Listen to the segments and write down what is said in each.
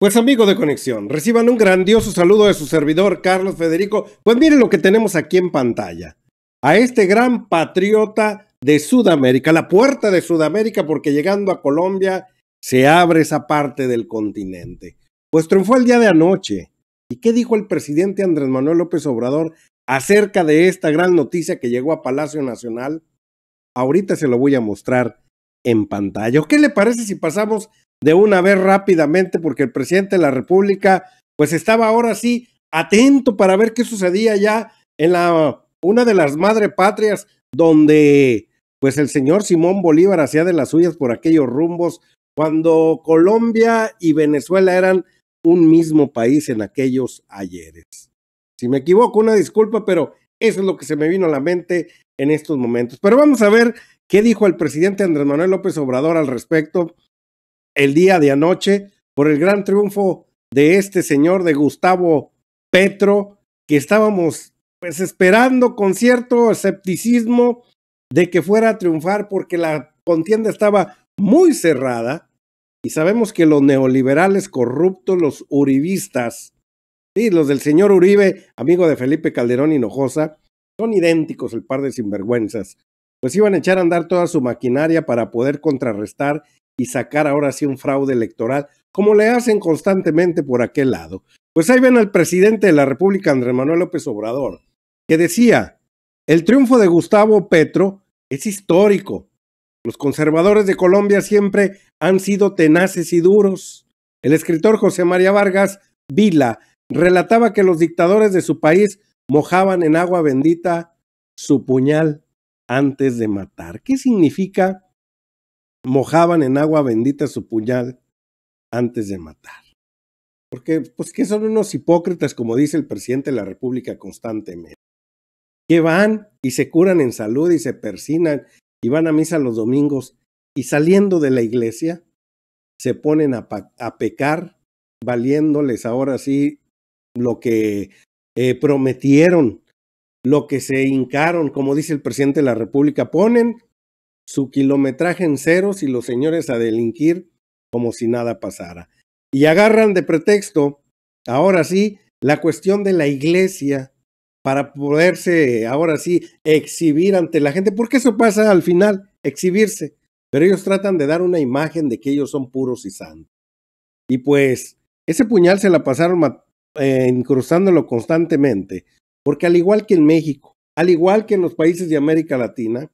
Pues amigos de Conexión, reciban un grandioso saludo de su servidor Carlos Federico. Pues miren lo que tenemos aquí en pantalla. A este gran patriota de Sudamérica, la puerta de Sudamérica, porque llegando a Colombia se abre esa parte del continente. Pues triunfó el día de anoche. ¿Y qué dijo el presidente Andrés Manuel López Obrador acerca de esta gran noticia que llegó a Palacio Nacional? Ahorita se lo voy a mostrar en pantalla. ¿Qué le parece si pasamos de una vez rápidamente porque el presidente de la República pues estaba ahora sí atento para ver qué sucedía ya en la una de las madre patrias donde pues el señor Simón Bolívar hacía de las suyas por aquellos rumbos cuando Colombia y Venezuela eran un mismo país en aquellos ayeres. Si me equivoco, una disculpa, pero eso es lo que se me vino a la mente en estos momentos. Pero vamos a ver qué dijo el presidente Andrés Manuel López Obrador al respecto el día de anoche por el gran triunfo de este señor, de Gustavo Petro, que estábamos pues esperando con cierto escepticismo de que fuera a triunfar porque la contienda estaba muy cerrada y sabemos que los neoliberales corruptos, los uribistas, y los del señor Uribe, amigo de Felipe Calderón Hinojosa, son idénticos el par de sinvergüenzas. Pues iban a echar a andar toda su maquinaria para poder contrarrestar y sacar ahora sí un fraude electoral, como le hacen constantemente por aquel lado. Pues ahí ven al presidente de la República, Andrés Manuel López Obrador, que decía, el triunfo de Gustavo Petro es histórico. Los conservadores de Colombia siempre han sido tenaces y duros. El escritor José María Vargas Vila relataba que los dictadores de su país mojaban en agua bendita su puñal antes de matar. ¿Qué significa mojaban en agua bendita su puñal antes de matar. Porque, pues, que son unos hipócritas, como dice el presidente de la República constantemente. Que van y se curan en salud y se persinan y van a misa los domingos y saliendo de la iglesia se ponen a, pecar, valiéndoles ahora sí lo que eh, prometieron, lo que se hincaron, como dice el presidente de la República, ponen su kilometraje en ceros y los señores a delinquir como si nada pasara. Y agarran de pretexto, ahora sí, la cuestión de la iglesia para poderse, ahora sí, exhibir ante la gente, porque eso pasa al final, exhibirse. Pero ellos tratan de dar una imagen de que ellos son puros y santos. Y pues ese puñal se la pasaron eh, cruzándolo constantemente, porque al igual que en México, al igual que en los países de América Latina,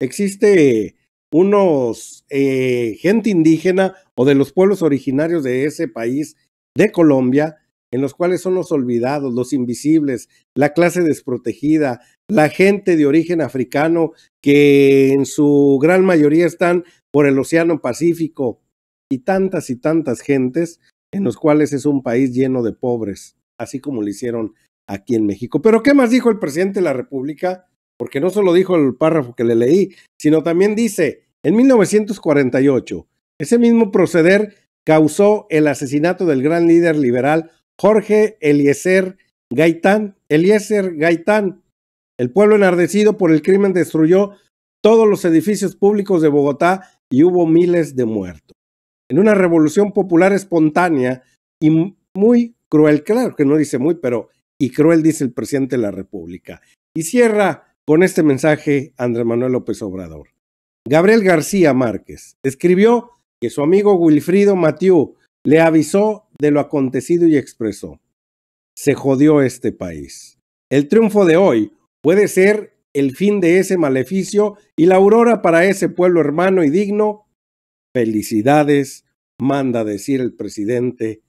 existe unos eh, gente indígena o de los pueblos originarios de ese país, de Colombia, en los cuales son los olvidados, los invisibles, la clase desprotegida, la gente de origen africano que en su gran mayoría están por el Océano Pacífico y tantas y tantas gentes en los cuales es un país lleno de pobres, así como lo hicieron aquí en México. Pero ¿qué más dijo el presidente de la República? porque no solo dijo el párrafo que le leí, sino también dice, en 1948, ese mismo proceder causó el asesinato del gran líder liberal Jorge Eliezer Gaitán. Eliezer Gaitán, el pueblo enardecido por el crimen destruyó todos los edificios públicos de Bogotá y hubo miles de muertos. En una revolución popular espontánea y muy cruel, claro que no dice muy, pero y cruel dice el presidente de la República. Y cierra con este mensaje, Andrés Manuel López Obrador. Gabriel García Márquez escribió que su amigo Wilfrido Matiú le avisó de lo acontecido y expresó, se jodió este país. El triunfo de hoy puede ser el fin de ese maleficio y la aurora para ese pueblo hermano y digno. Felicidades, manda decir el presidente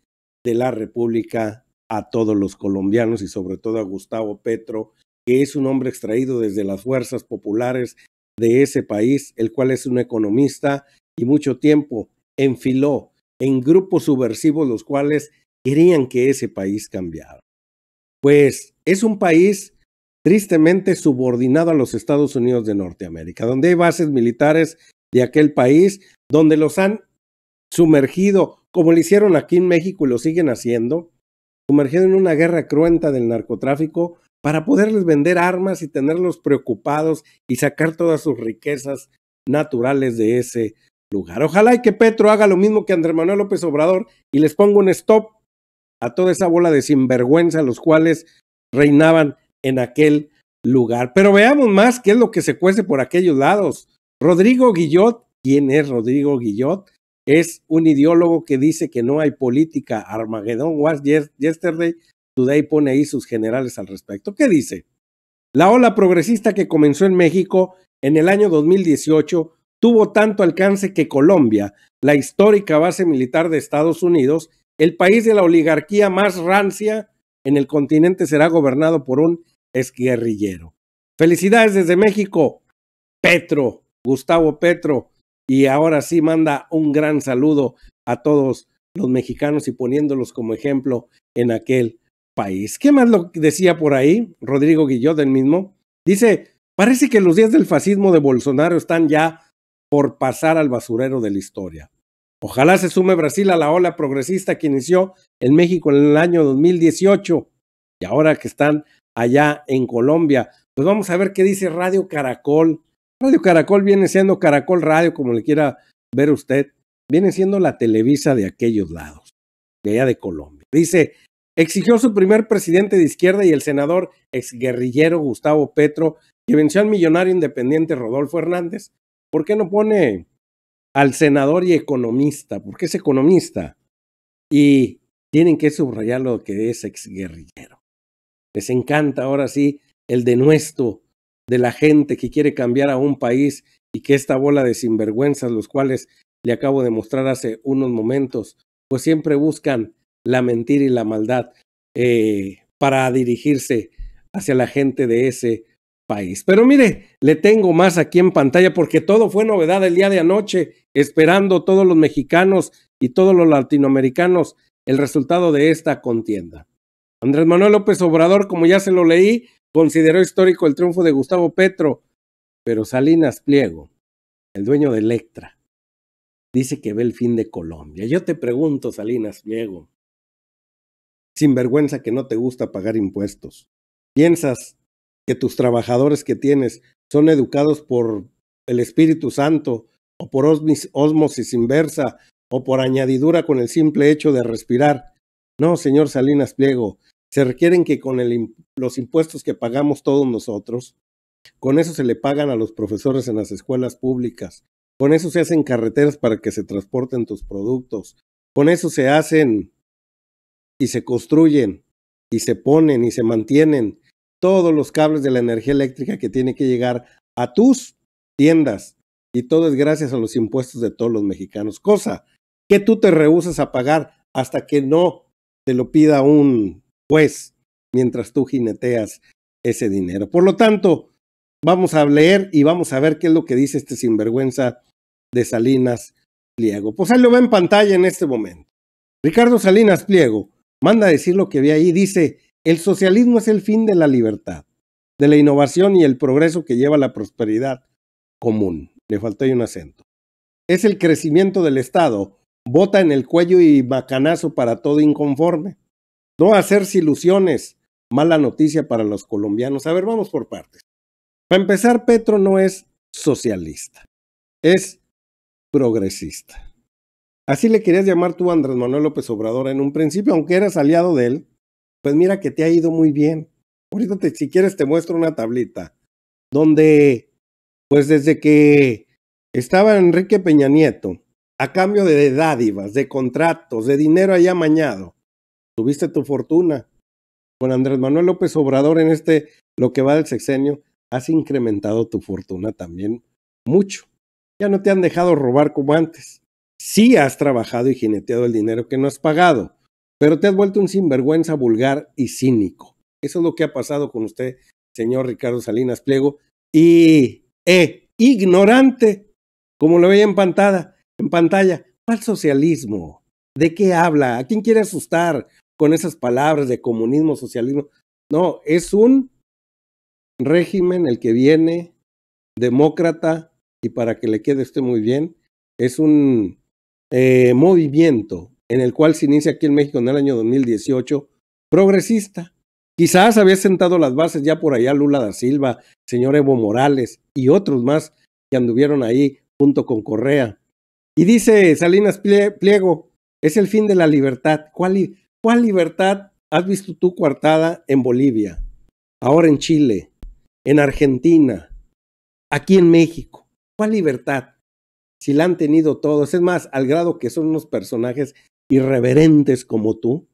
de la República a todos los colombianos y sobre todo a Gustavo Petro que es un hombre extraído desde las fuerzas populares de ese país, el cual es un economista y mucho tiempo enfiló en grupos subversivos los cuales querían que ese país cambiara. Pues es un país tristemente subordinado a los Estados Unidos de Norteamérica, donde hay bases militares de aquel país, donde los han sumergido, como lo hicieron aquí en México y lo siguen haciendo, sumergido en una guerra cruenta del narcotráfico, para poderles vender armas y tenerlos preocupados y sacar todas sus riquezas naturales de ese lugar. Ojalá y que Petro haga lo mismo que Andrés Manuel López Obrador y les ponga un stop a toda esa bola de sinvergüenza los cuales reinaban en aquel lugar. Pero veamos más qué es lo que se cuece por aquellos lados. Rodrigo Guillot, ¿quién es Rodrigo Guillot? Es un ideólogo que dice que no hay política. Armagedón was yesterday Today pone ahí sus generales al respecto. ¿Qué dice? La ola progresista que comenzó en México en el año 2018 tuvo tanto alcance que Colombia, la histórica base militar de Estados Unidos, el país de la oligarquía más rancia en el continente, será gobernado por un exguerrillero. Felicidades desde México, Petro, Gustavo Petro. Y ahora sí manda un gran saludo a todos los mexicanos y poniéndolos como ejemplo en aquel país. ¿Qué más lo decía por ahí? Rodrigo Guillot, del mismo. Dice, parece que los días del fascismo de Bolsonaro están ya por pasar al basurero de la historia. Ojalá se sume Brasil a la ola progresista que inició en México en el año 2018 y ahora que están allá en Colombia. Pues vamos a ver qué dice Radio Caracol. Radio Caracol viene siendo Caracol Radio, como le quiera ver usted. Viene siendo la Televisa de aquellos lados, de allá de Colombia. Dice, Exigió su primer presidente de izquierda y el senador exguerrillero Gustavo Petro, que venció al millonario independiente Rodolfo Hernández. ¿Por qué no pone al senador y economista? Porque es economista. Y tienen que subrayar lo que es exguerrillero. Les encanta ahora sí el denuesto de la gente que quiere cambiar a un país y que esta bola de sinvergüenzas, los cuales le acabo de mostrar hace unos momentos, pues siempre buscan la mentira y la maldad eh, para dirigirse hacia la gente de ese país. Pero mire, le tengo más aquí en pantalla porque todo fue novedad el día de anoche, esperando todos los mexicanos y todos los latinoamericanos el resultado de esta contienda. Andrés Manuel López Obrador, como ya se lo leí, consideró histórico el triunfo de Gustavo Petro, pero Salinas Pliego, el dueño de Electra, dice que ve el fin de Colombia. Yo te pregunto, Salinas Pliego, sinvergüenza que no te gusta pagar impuestos. Piensas que tus trabajadores que tienes son educados por el Espíritu Santo o por osmosis inversa o por añadidura con el simple hecho de respirar. No, señor Salinas Pliego, se requieren que con los impuestos que pagamos todos nosotros, con eso se le pagan a los profesores en las escuelas públicas, con eso se hacen carreteras para que se transporten tus productos, con eso se hacen y se construyen y se ponen y se mantienen todos los cables de la energía eléctrica que tiene que llegar a tus tiendas. Y todo es gracias a los impuestos de todos los mexicanos, cosa que tú te rehusas a pagar hasta que no te lo pida un juez mientras tú jineteas ese dinero. Por lo tanto, vamos a leer y vamos a ver qué es lo que dice este sinvergüenza de Salinas Pliego. Pues ahí lo ve en pantalla en este momento. Ricardo Salinas Pliego manda a decir lo que ve ahí, dice, el socialismo es el fin de la libertad, de la innovación y el progreso que lleva a la prosperidad común. Le faltó un acento. Es el crecimiento del Estado, bota en el cuello y bacanazo para todo inconforme. No hacerse ilusiones, mala noticia para los colombianos. A ver, vamos por partes. Para empezar, Petro no es socialista, es progresista. Así le querías llamar tú a Andrés Manuel López Obrador en un principio, aunque eras aliado de él, pues mira que te ha ido muy bien. Ahorita si quieres te muestro una tablita donde, pues desde que estaba Enrique Peña Nieto, a cambio de dádivas, de contratos, de dinero allá mañado, tuviste tu fortuna. Con Andrés Manuel López Obrador en este, lo que va del sexenio, has incrementado tu fortuna también mucho. Ya no te han dejado robar como antes sí has trabajado y jineteado el dinero que no has pagado, pero te has vuelto un sinvergüenza vulgar y cínico. Eso es lo que ha pasado con usted, señor Ricardo Salinas Pliego, y eh, ignorante, como lo veía en pantalla, en pantalla. ¿Cuál socialismo? ¿De qué habla? ¿A quién quiere asustar con esas palabras de comunismo, socialismo? No, es un régimen el que viene demócrata y para que le quede usted muy bien, es un eh, movimiento en el cual se inicia aquí en México en el año 2018, progresista. Quizás había sentado las bases ya por allá Lula da Silva, señor Evo Morales y otros más que anduvieron ahí junto con Correa. Y dice Salinas Pliego, es el fin de la libertad. ¿Cuál, cuál libertad has visto tú coartada en Bolivia? Ahora en Chile, en Argentina, aquí en México. ¿Cuál libertad? si la han tenido todos. Es más, al grado que son unos personajes irreverentes como tú,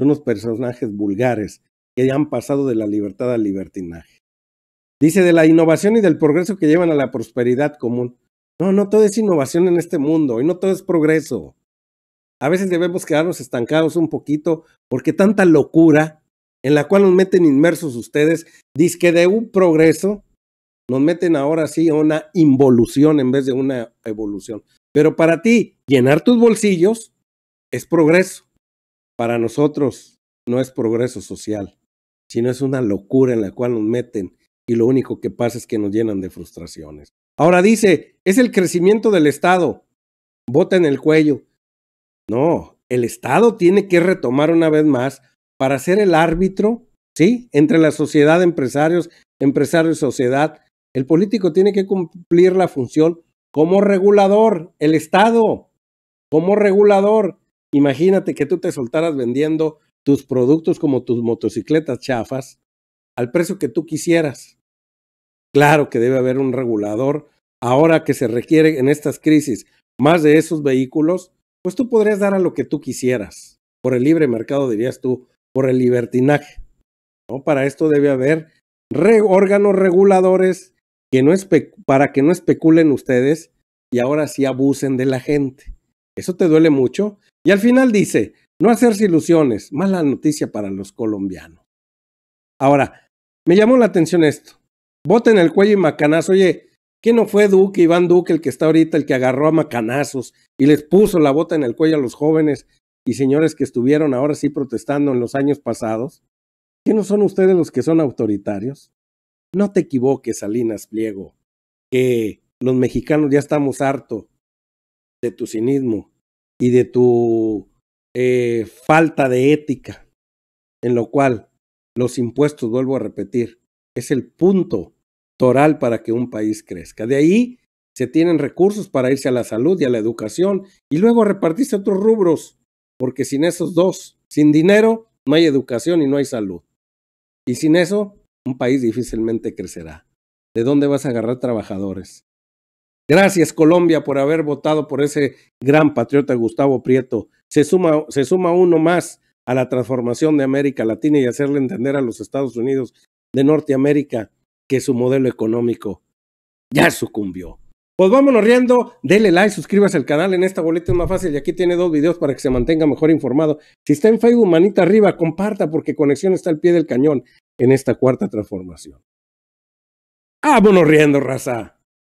son unos personajes vulgares que han pasado de la libertad al libertinaje. Dice de la innovación y del progreso que llevan a la prosperidad común. No, no todo es innovación en este mundo y no todo es progreso. A veces debemos quedarnos estancados un poquito porque tanta locura en la cual nos meten inmersos ustedes, dice que de un progreso nos meten ahora sí a una involución en vez de una evolución. Pero para ti, llenar tus bolsillos es progreso. Para nosotros no es progreso social, sino es una locura en la cual nos meten y lo único que pasa es que nos llenan de frustraciones. Ahora dice, es el crecimiento del Estado. Bota en el cuello. No, el Estado tiene que retomar una vez más para ser el árbitro, ¿sí? Entre la sociedad, empresarios, empresarios y sociedad, el político tiene que cumplir la función como regulador, el Estado, como regulador. Imagínate que tú te soltaras vendiendo tus productos como tus motocicletas chafas al precio que tú quisieras. Claro que debe haber un regulador. Ahora que se requiere en estas crisis más de esos vehículos, pues tú podrías dar a lo que tú quisieras. Por el libre mercado, dirías tú, por el libertinaje. ¿no? Para esto debe haber órganos reguladores no para que no especulen ustedes y ahora sí abusen de la gente. Eso te duele mucho. Y al final dice, no hacerse ilusiones, mala noticia para los colombianos. Ahora, me llamó la atención esto. en el cuello y macanazo. Oye, ¿qué no fue Duque, Iván Duque, el que está ahorita, el que agarró a macanazos y les puso la bota en el cuello a los jóvenes y señores que estuvieron ahora sí protestando en los años pasados? ¿Qué no son ustedes los que son autoritarios? No te equivoques, Salinas Pliego, que los mexicanos ya estamos hartos de tu cinismo y de tu eh, falta de ética, en lo cual los impuestos, vuelvo a repetir, es el punto toral para que un país crezca. De ahí se tienen recursos para irse a la salud y a la educación y luego repartirse otros rubros, porque sin esos dos, sin dinero, no hay educación y no hay salud. Y sin eso, un país difícilmente crecerá. ¿De dónde vas a agarrar trabajadores? Gracias Colombia por haber votado por ese gran patriota Gustavo Prieto. Se suma, se suma uno más a la transformación de América Latina y hacerle entender a los Estados Unidos de Norteamérica que su modelo económico ya sucumbió. Pues vámonos riendo, dele like, suscríbase al canal, en esta boleta es más fácil y aquí tiene dos videos para que se mantenga mejor informado. Si está en Facebook, manita arriba, comparta porque conexión está al pie del cañón en esta cuarta transformación. ¡Vámonos ah, riendo, raza!